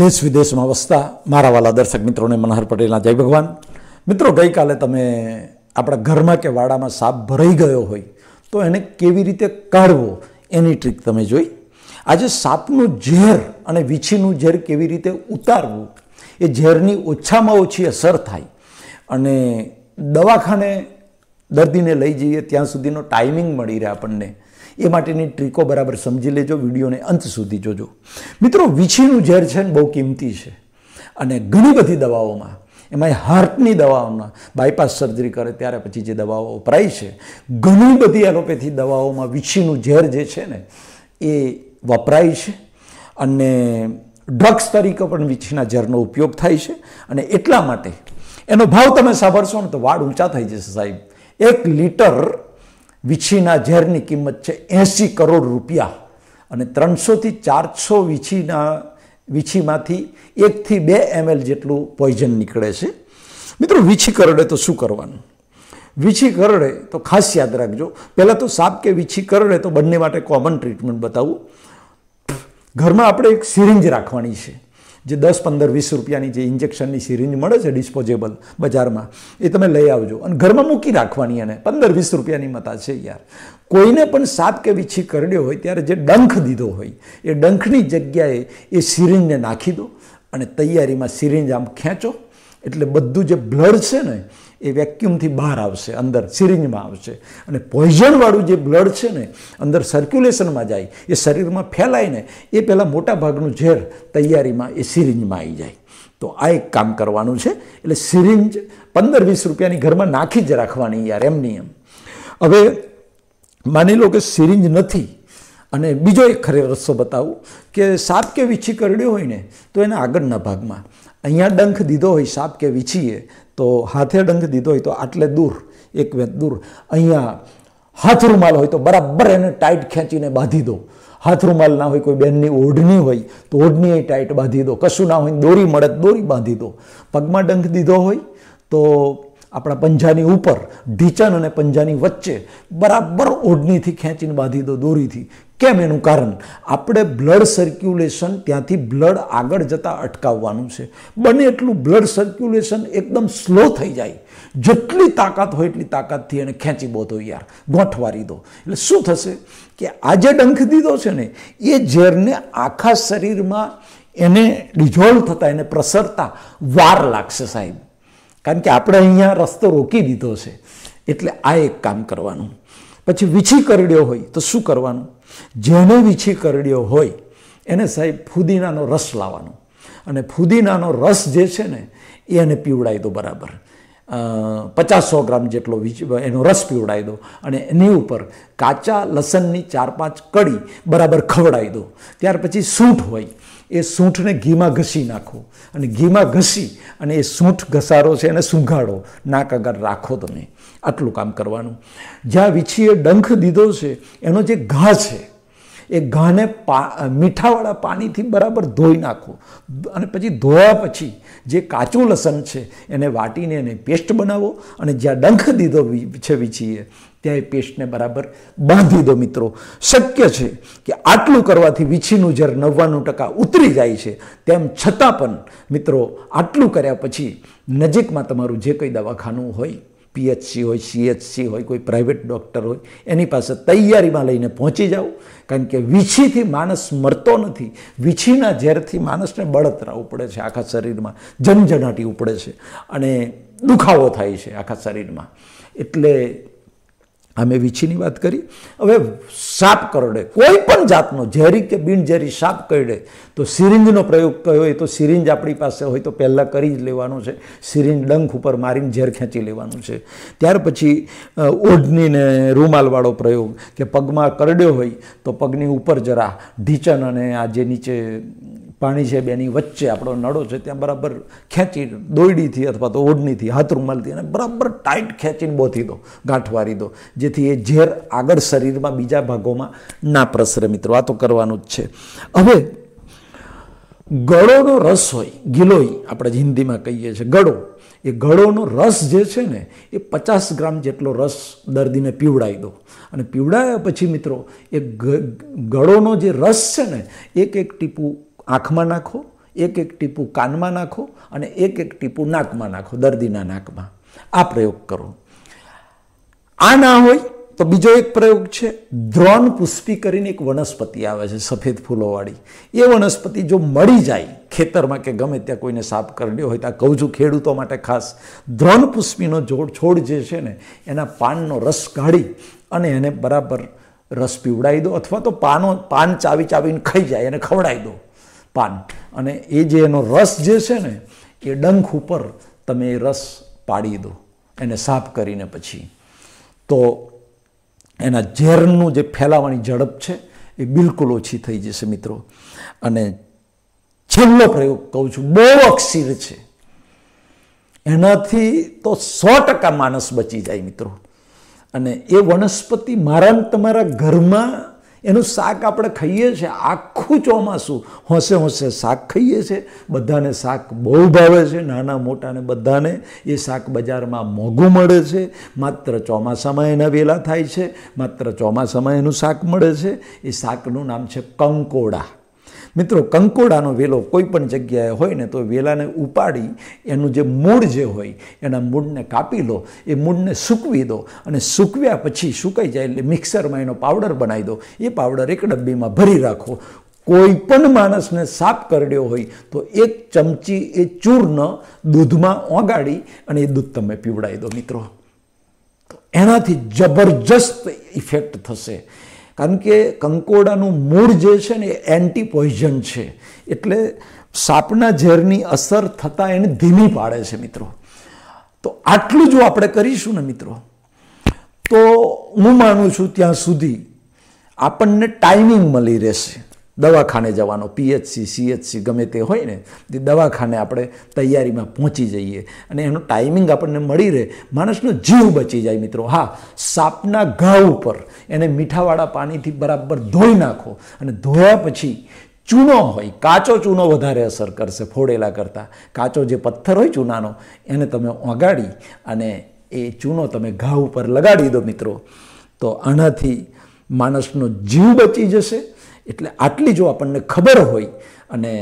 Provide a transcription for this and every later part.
દેશ વિદેશમાં વસતા મારા વાલા દર્શક મિત્રોને મનહર પટેલના જય ભગવાન મિત્રો ગઈકાલે તમે આપણા ઘરમાં કે વાડામાં સાપ ભરાઈ ગયો હોય તો એને કેવી રીતે કાઢવો એની ટ્રીક તમે જોઈ આજે સાપનું ઝેર અને વીછીનું ઝેર કેવી રીતે ઉતારવું એ ઝેરની ઓછામાં ઓછી અસર થાય અને દવાખાને દર્દીને લઈ જઈએ ત્યાં સુધીનો ટાઈમિંગ મળી રહે આપણને એ માટેની ટ્રીકો બરાબર સમજી લેજો વિડીયોને અંત સુધી જોજો મિત્રો વીછીનું ઝેર છે ને બહુ કિંમતી છે અને ઘણી બધી દવાઓમાં એમાં હાર્ટની દવાઓમાં બાયપાસ સર્જરી કરે ત્યારે પછી જે દવાઓ વપરાય છે ઘણી બધી એલોપેથી દવાઓમાં વીછીનું ઝેર જે છે ને એ વપરાય છે અને ડ્રગ્સ તરીકે પણ વીછીના ઝેરનો ઉપયોગ થાય છે અને એટલા માટે એનો ભાવ તમે સાંભળશો ને તો વાળ ઊંચા થઈ જશે સાહેબ એક લીટર વીછીના ઝેરની કિંમત છે એંસી કરોડ રૂપિયા અને ત્રણસોથી ચારસો વીછીના વીછીમાંથી એકથી બે એમએલ જેટલું પોઈઝન નીકળે છે મિત્રો વીછી કરડે તો શું કરવાનું વીછી કરડે તો ખાસ યાદ રાખજો પહેલાં તો સાપ કે વીછી કરડે તો બંને માટે કોમન ટ્રીટમેન્ટ બતાવું ઘરમાં આપણે એક સિરિંજ રાખવાની છે જે દસ પંદર વીસ રૂપિયાની જે ઇન્જેક્શનની સિરિંજ મળે છે ડિસ્પોઝેબલ બજારમાં એ તમે લઈ આવજો અને ઘરમાં મૂકી રાખવાની એને પંદર વીસ રૂપિયાની મતા છે યાર કોઈને પણ સાપ કે વીછી કરડ્યો હોય ત્યારે જે ડંખ દીધો હોય એ ડંખની જગ્યાએ એ સિરિંજને નાખી દો અને તૈયારીમાં સિરિંજ આમ ખેંચો એટલે બધું જે બ્લડ છે ને એ વેક્યુમથી બહાર આવશે અંદર સિરિંજમાં આવશે અને પોઈઝનવાળું જે બ્લડ છે ને અંદર સર્ક્યુલેશનમાં જાય એ શરીરમાં ફેલાય ને એ પહેલાં મોટા ભાગનું ઝેર તૈયારીમાં એ સિરિંજમાં આવી જાય તો આ એક કામ કરવાનું છે એટલે સિરિંજ પંદર વીસ રૂપિયાની ઘરમાં નાખી જ રાખવાની યાર એમ નિયમ હવે માની લો કે સિરિંજ નથી અને બીજો એક ખરે રસ્તો બતાવું કે સાપ કે વીછી કરડ્યો હોય ને તો એના આગળના ભાગમાં અહીંયા ડંખ દીધો હોય સાપ કે વીછીએ તો હાથે ડંખ દીધો હોય તો આટલે દૂર એક વેત દૂર અહીંયા હાથ રૂમાલ હોય તો બરાબર એને ટાઈટ ખેંચીને બાંધી દો હાથ રૂમાલ ના હોય કોઈ બેનની ઓઢણી હોય તો ઓઢણી ટાઈટ બાંધી દો કશું ના હોય દોરી મળે દોરી બાંધી દો પગમાં ડંખ દીધો હોય તો આપણા પંજાની ઉપર ઢીચણ અને પંજાની વચ્ચે બરાબર ઓઢણીથી ખેંચીને બાંધી દો દોરીથી કેમ એનું કારણ આપણે બ્લડ સર્ક્યુલેશન ત્યાંથી બ્લડ આગળ જતાં અટકાવવાનું છે બને એટલું બ્લડ સર્ક્યુલેશન એકદમ સ્લો થઈ જાય જેટલી તાકાત હોય એટલી તાકાતથી એને ખેંચી બોધો યાર ગોઠવારી દો એટલે શું થશે કે આજે ડંખ દીધો છે ને એ ઝેરને આખા શરીરમાં એને ડિઝોલ્વ થતાં એને પ્રસરતા વાર લાગશે સાહેબ કારણ કે આપણે અહીંયા રસ્તો રોકી દીધો છે એટલે આ એક કામ કરવાનું પછી વીછી કરડ્યો હોય તો શું કરવાનું જેને વીછી કરડ્યો હોય એને સાહેબ ફુદીનાનો રસ લાવવાનો અને ફુદીનાનો રસ જે છે ને એને પીવડાવી દો બરાબર પચાસ સો ગ્રામ જેટલો એનો રસ પીવડાવી દો અને એની ઉપર કાચા લસણની ચાર પાંચ કડી બરાબર ખવડાવી દો ત્યાર પછી સૂંઠ હોય એ સૂંઠને ઘીમાં ઘસી નાખો અને ઘીમાં ઘસી અને એ સૂંઠ ઘસારો છે એને સૂંઘાડો નાક આગળ રાખો તમે આટલું કામ કરવાનું જ્યાં વીછીએ ડંખ દીધો છે એનો જે ઘા છે એ ઘાને પા મીઠાવાળા પાણીથી બરાબર ધોઈ નાખો અને પછી ધોયા પછી જે કાચું લસણ છે એને વાટીને એને પેસ્ટ બનાવો અને જ્યાં ડંખ દીધો છે વીછીએ ત્યાં એ પેસ્ટને બરાબર બાંધી દો મિત્રો શક્ય છે કે આટલું કરવાથી વીછીનું જ્યારે નવ્વાણું ટકા ઉતરી જાય છે તેમ છતાં પણ મિત્રો આટલું કર્યા પછી નજીકમાં તમારું જે કંઈ દવાખાનું હોય પીએચસી હોય સીએચસી હોય કોઈ પ્રાઇવેટ ડૉક્ટર હોય એની પાસે તૈયારીમાં લઈને પહોંચી જાઓ કારણ કે વીછીથી માણસ મરતો નથી વીછીના ઝેરથી માણસને બળતરા ઉપડે છે આખા શરીરમાં જનજનાટી ઉપડે છે અને દુખાવો થાય છે આખા શરીરમાં એટલે આ મેં વીછીની વાત કરી હવે સાપ કરડે કોઈ પણ જાતનો ઝેરી કે બિનઝેરી સાપ કરડે તો સિરિંજનો પ્રયોગ કયો હોય તો સિરિંજ આપણી પાસે હોય તો પહેલાં કરી જ લેવાનું છે સિરિંજ ડંખ ઉપર મારીને ઝેર ખેંચી લેવાનું છે ત્યાર પછી ઓઢનીને રૂમાલવાળો પ્રયોગ કે પગમાં કરડ્યો હોય તો પગની ઉપર જરા ઢીચન અને આ જે નીચે પાણી છે બેની વચ્ચે આપણો નળો છે ત્યાં બરાબર ખેંચી દોયડીથી અથવા તો ઓઢણીથી હાથ રૂમાલથી અને બરાબર ટાઈટ ખેંચીને બોથી દો ગાંઠ વારી દો જેથી એ ઝેર આગળ શરીરમાં બીજા ભાગોમાં ના પ્રસરે મિત્રો આ તો કરવાનું જ છે હવે ગળોનો રસ હોય ગિલોઈ આપણે હિન્દીમાં કહીએ છીએ ગળો એ ગળોનો રસ જે છે ને એ પચાસ ગ્રામ જેટલો રસ દર્દીને પીવડાવી દો અને પીવડાવ્યા પછી મિત્રો એ ગળોનો જે રસ છે ને એક એક ટીપું આંખમાં નાખો એક એક ટીપું કાનમાં નાખો અને એક એક ટીપું નાકમાં નાખો દર્દીના નાકમાં આ પ્રયોગ કરો આ ના હોય તો બીજો એક પ્રયોગ છે દ્રોણ પુષ્પી કરીને એક વનસ્પતિ આવે છે સફેદ ફૂલોવાળી એ વનસ્પતિ જો મળી જાય ખેતરમાં કે ગમે ત્યાં કોઈને સાપ કરડ્યો હોય તો આ કહું છું ખેડૂતો માટે ખાસ દ્રોણ પુષ્પીનો જોડ છોડ જે છે ને એના પાનનો રસ કાઢી અને એને બરાબર રસ પીવડાવી દો અથવા તો પાનો પાન ચાવી ચાવીને ખાઈ જાય એને ખવડાવી દો પાન અને એ જે એનો રસ જે છે ને એ ડંખ ઉપર તમે એ રસ પાડી દો એને સાફ કરીને પછી તો એના ઝેરનું જે ફેલાવાની ઝડપ છે એ બિલકુલ ઓછી થઈ જશે મિત્રો અને છેલ્લો પ્રયોગ કહું છું બહુ અક્ષીર છે એનાથી તો સો ટકા માણસ બચી જાય મિત્રો અને એ વનસ્પતિ મારા તમારા ઘરમાં એનું શાક આપણે ખાઈએ છીએ આખું ચોમાસું હોંશે હોંશે શાક ખાઈએ છીએ બધાને શાક બહુ ભાવે છે નાના મોટાને બધાને એ શાક બજારમાં મોંઘું મળે છે માત્ર ચોમાસામાં એના વેલા થાય છે માત્ર ચોમાસામાં એનું શાક મળે છે એ શાકનું નામ છે કંકોડા મિત્રો કંકોડાનો વેલો કોઈ પણ જગ્યાએ હોય ને તો વેલાને ઉપાડી એનું જે મૂળ જે હોય એના મૂળને કાપી લો એ મૂળને સૂકવી દો અને સૂકવ્યા પછી સુકાઈ જાય એટલે મિક્સરમાં એનો પાવડર બનાવી દો એ પાવડર એક ડબ્બીમાં ભરી રાખો કોઈ પણ માણસને સાફ કરડ્યો હોય તો એક ચમચી એ ચૂર્ણ દૂધમાં ઓગાળી અને એ દૂધ તમે પીવડાવી દો મિત્રો તો એનાથી જબરજસ્ત ઇફેક્ટ થશે કારણ કે કંકોડાનું મૂળ જે છે ને એ એન્ટી પોઈઝન છે એટલે સાપના ઝેરની અસર થતાં એને ધીમી પાડે છે મિત્રો તો આટલું જો આપણે કરીશું ને મિત્રો તો હું માનું છું ત્યાં સુધી આપણને ટાઈમિંગ મળી રહેશે દવાખાને જવાનો પીએચસી સીએચસી ગમે તે હોય ને તે દવાખાને આપણે તૈયારીમાં પહોંચી જઈએ અને એનું ટાઈમિંગ આપણને મળી રહે માણસનો જીવ બચી જાય મિત્રો હા સાપના ઘા ઉપર એને મીઠાવાળા પાણીથી બરાબર ધોઈ નાખો અને ધોયા પછી ચૂનો હોય કાચો ચૂનો વધારે અસર કરશે ફોડેલા કરતાં કાચો જે પથ્થર હોય ચૂનાનો એને તમે ઓગાળી અને એ ચૂનો તમે ઘા ઉપર લગાડી દો મિત્રો તો આનાથી માણસનો જીવ બચી જશે એટલે આટલી જો આપણને ખબર હોય અને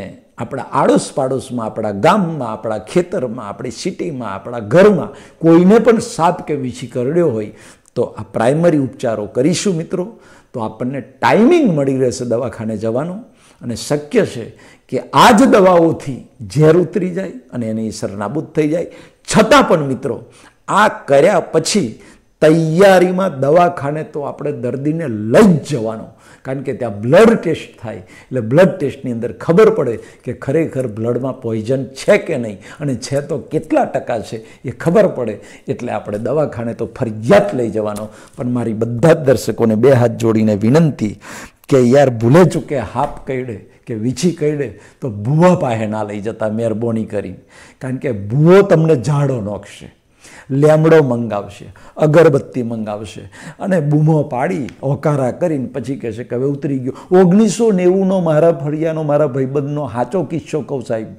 આપણા આડોશ પાડોશમાં આપણા ગામમાં આપણા ખેતરમાં આપણી સિટીમાં આપણા ઘરમાં કોઈને પણ સાપ કે વીછી કરડ્યો હોય તો આ પ્રાઇમરી ઉપચારો કરીશું મિત્રો તો આપણને ટાઈમિંગ મળી રહેશે દવાખાને જવાનું અને શક્ય છે કે આ જ દવાઓથી ઝેર ઉતરી જાય અને એની અસર નાબૂદ થઈ જાય છતાં પણ મિત્રો આ કર્યા પછી તૈયારીમાં દવાખાને તો આપણે દર્દીને લઈ જ જવાનો કારણ કે ત્યાં બ્લડ ટેસ્ટ થાય એટલે બ્લડ ટેસ્ટની અંદર ખબર પડે કે ખરેખર બ્લડમાં પોઈઝન છે કે નહીં અને છે તો કેટલા ટકા છે એ ખબર પડે એટલે આપણે દવાખાને તો ફરજિયાત લઈ જવાનો પણ મારી બધા જ દર્શકોને બે હાથ જોડીને વિનંતી કે યાર ભૂલે ચૂકે હાપ કહીડે કે વીછી કહી તો ભૂવા પાસે ના લઈ જતા મહેરબાની કરી કારણ કે ભૂવો તમને ઝાડો નોખશે લેમડો મંગાવશે અગરબત્તી મંગાવશે અને બૂમો પાડી હોકારા કરીને પછી કહેશે કે હવે ઉતરી ગયો ઓગણીસો નેવુંનો મારા ફળિયાનો મારા ભાઈબંધનો સાચો કિસ્સો કહું સાહેબ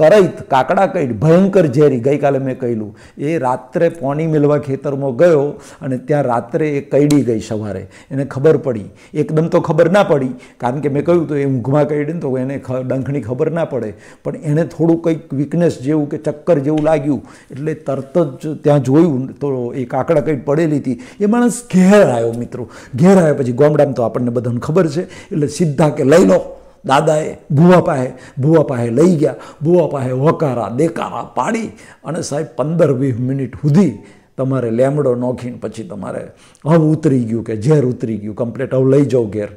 કરાઈત કાકડા કઈટ ભયંકર ઝેરી ગઈકાલે મેં કહેલું એ રાત્રે પોણી મેળવા ખેતરમાં ગયો અને ત્યાં રાત્રે એ કઈડી ગઈ સવારે એને ખબર પડી એકદમ તો ખબર ના પડી કારણ કે મેં કહ્યું તો એ ઊંઘમાં કઈડી ને તો એને ડંખની ખબર ના પડે પણ એને થોડું કંઈક વીકનેસ જેવું કે ચક્કર જેવું લાગ્યું એટલે તરત જ ત્યાં જોયું તો એ કાકડા કઈટ પડેલી હતી એ માણસ ઘેર આવ્યો મિત્રો ઘેર આવ્યો પછી ગોમડામ તો આપણને બધાને ખબર છે એટલે સીધા કે લઈ લો દાદાએ ભૂવા પાસે ભૂવા પાસે લઈ ગયા ભૂવા પાસે વકારા દેકારા પાડી અને સાહેબ પંદર વીસ મિનિટ સુધી તમારે લેમડો નોખીને પછી તમારે હવે ઉતરી ગયું કે ઝેર ઉતરી ગયું કમ્પ્લેટ હવે લઈ જાઓ ઘેર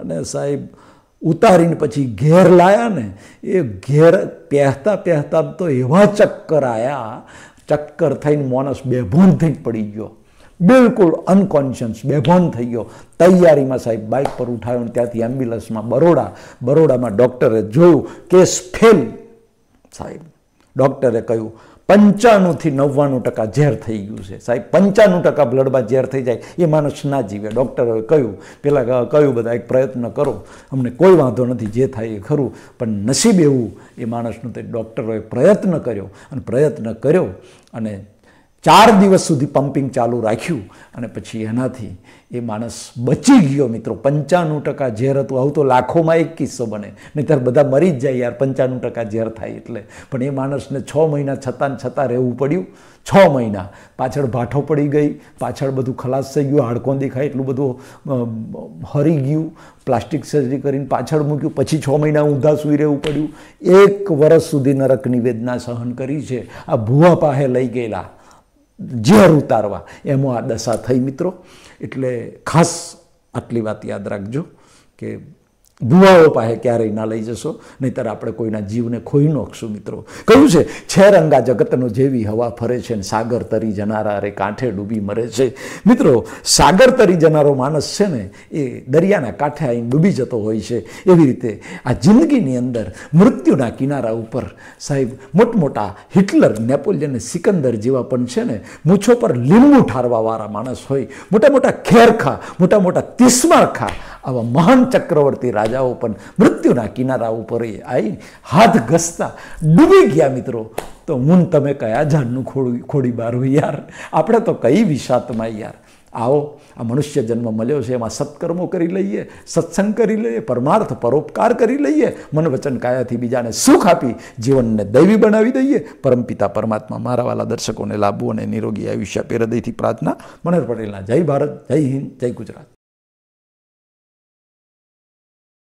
અને સાહેબ ઉતારીને પછી ઘેર લાયા ને એ ઘેર પહેતા પહેતા તો એવા ચક્કર આવ્યા ચક્કર થઈને માણસ બેભૂન થઈ પડી ગયો બિલકુલ અનકોન્શિયસ બેભાન થઈ ગયો તૈયારીમાં સાહેબ બાઇક પર ઉઠાયો અને ત્યાંથી એમ્બ્યુલન્સમાં બરોડા બરોડામાં ડૉક્ટરે જોયું કે ફેલ સાહેબ ડૉક્ટરે કહ્યું પંચાણુંથી નવ્વાણું ટકા ઝેર થઈ ગયું છે સાહેબ પંચાણું ટકા બ્લડમાં ઝેર થઈ જાય એ માણસ ના જીવે ડૉક્ટરે કહ્યું પેલા કહ્યું બધા એક પ્રયત્ન કરો અમને કોઈ વાંધો નથી જે થાય એ ખરું પણ નસીબ એવું એ માણસનું તે ડૉક્ટરોએ પ્રયત્ન કર્યો અને પ્રયત્ન કર્યો અને ચાર દિવસ સુધી પમ્પિંગ ચાલુ રાખ્યું અને પછી એનાથી એ માણસ બચી ગયો મિત્રો પંચાણું ટકા ઝેર હતું આવું તો લાખોમાં એક કિસ્સો બને નહીંતર બધા મરી જ જાય યાર પંચાણું ટકા ઝેર થાય એટલે પણ એ માણસને છ મહિના છતાં ને છતાં રહેવું પડ્યું છ મહિના પાછળ ભાઠો પડી ગઈ પાછળ બધું ખલાસ થઈ ગયું હાડકો દેખાય એટલું બધું હરી ગયું પ્લાસ્ટિક સર્જરી કરીને પાછળ મૂક્યું પછી છ મહિના ઊંધા સૂઈ રહેવું પડ્યું એક વર્ષ સુધી નરકની વેદના સહન કરી છે આ ભૂવા પાસે લઈ ગયેલા ઝેર ઉતારવા એમો આ દશા થઈ મિત્રો એટલે ખાસ આટલી વાત યાદ રાખજો કે ગુવાઓ પાસે ક્યારેય ના લઈ જશો નહીંતર આપણે કોઈના જીવને ખોઈ નાખશું મિત્રો કહ્યું છે છે રંગા જગતનો જેવી હવા ફરે છે ને સાગર તરી જનારા રે કાંઠે ડૂબી મરે છે મિત્રો સાગર તરી જનારો માણસ છે ને એ દરિયાના કાંઠે આવીને ડૂબી જતો હોય છે એવી રીતે આ જિંદગીની અંદર મૃત્યુના કિનારા ઉપર સાહેબ મોટમોટા હિટલર નેપોલિયન સિકંદર જેવા પણ છે ને મૂછો પર લીંબુ ઠારવાવાળા માણસ હોય મોટા મોટા ખેરખા મોટા મોટા તિસ્મારખા આવા મહાન ચક્રવર્તી રાજાઓ પણ મૃત્યુના કિનારા ઉપર આવી હાથ ઘસતા ડૂબી ગયા મિત્રો તો હું તમે કયા જાનનું ખોડું ખોડી બારું યાર આપણે તો કઈ વિષાતમાં યાર આવો આ મનુષ્ય જન્મ મળ્યો છે એમાં સત્કર્મો કરી લઈએ સત્સંગ કરી લઈએ પરમાર્થ પરોપકાર કરી લઈએ મન વચન કાયાથી બીજાને સુખ આપી જીવનને દૈવી બનાવી દઈએ પરમપિતા પરમાત્મા મારા વાલા દર્શકોને લાભવું અને નિરોગી આયુષ્ય આપે હૃદયથી પ્રાર્થના મનોહર પટેલના જય ભારત જય હિન્દ જય ગુજરાત